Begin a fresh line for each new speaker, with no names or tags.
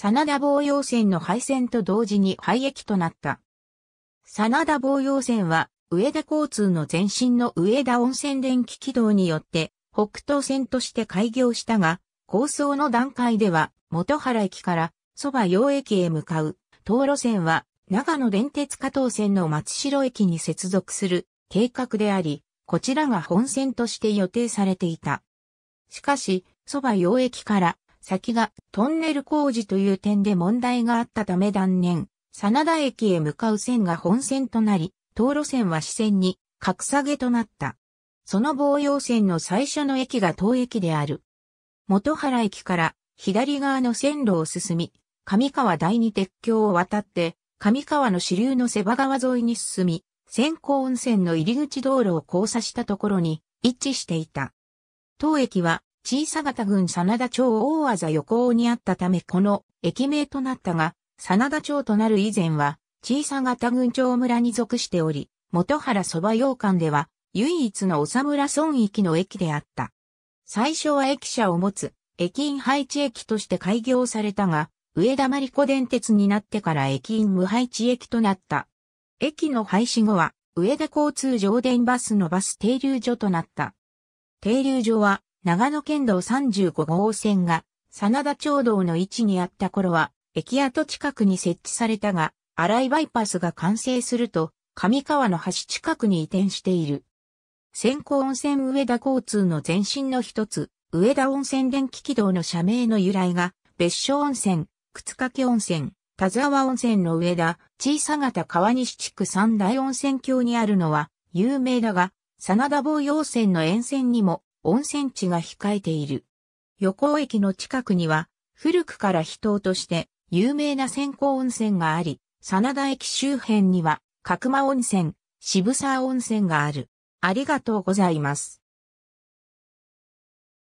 真田防洋線の廃線と同時に廃駅となった。真田防洋線は、上田交通の前身の上田温泉電気軌道によって、北東線として開業したが、構想の段階では、元原駅から、蕎麦洋駅へ向かう、東路線は、長野電鉄加東線の松代駅に接続する計画であり、こちらが本線として予定されていた。しかし、蕎麦洋駅から先がトンネル工事という点で問題があったため断念、真田駅へ向かう線が本線となり、当路線は支線に格下げとなった。その防用線の最初の駅が当駅である。元原駅から左側の線路を進み、上川第二鉄橋を渡って、上川の支流の瀬場川沿いに進み、線香温泉の入り口道路を交差したところに位置していた。当駅は小さ型郡真田町大技横尾にあったためこの駅名となったが、真田町となる以前は、小さ型郡町村に属しており、元原蕎麦洋館では、唯一の長村村域の駅であった。最初は駅舎を持つ、駅員配置駅として開業されたが、上田真理子電鉄になってから駅員無配置駅となった。駅の廃止後は、上田交通上電バスのバス停留所となった。停留所は、長野県道35号線が、真田町道の位置にあった頃は、駅跡近くに設置されたが、荒井バイパスが完成すると、上川の橋近くに移転している。先行温泉上田交通の前身の一つ、上田温泉電気軌道の社名の由来が、別所温泉、靴掛温泉、田沢温泉の上田、小さ型川西地区三大温泉郷にあるのは有名だが、真田防要線の沿線にも温泉地が控えている。横尾駅の近くには、古くから秘湯として有名な線香温泉があり、真田駅周辺には、角間温泉、渋沢温泉がある。ありがとうございます。